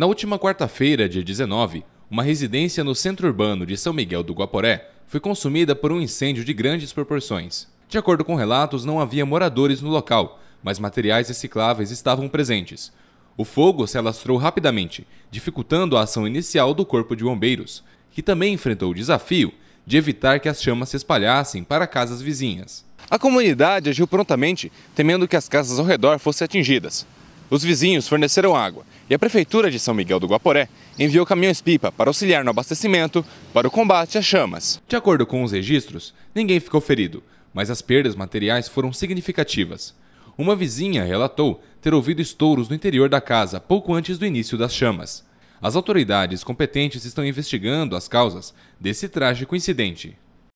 Na última quarta-feira, dia 19, uma residência no centro urbano de São Miguel do Guaporé foi consumida por um incêndio de grandes proporções. De acordo com relatos, não havia moradores no local, mas materiais recicláveis estavam presentes. O fogo se alastrou rapidamente, dificultando a ação inicial do Corpo de Bombeiros, que também enfrentou o desafio de evitar que as chamas se espalhassem para casas vizinhas. A comunidade agiu prontamente, temendo que as casas ao redor fossem atingidas. Os vizinhos forneceram água e a Prefeitura de São Miguel do Guaporé enviou caminhões-pipa para auxiliar no abastecimento para o combate às chamas. De acordo com os registros, ninguém ficou ferido, mas as perdas materiais foram significativas. Uma vizinha relatou ter ouvido estouros no interior da casa pouco antes do início das chamas. As autoridades competentes estão investigando as causas desse trágico incidente.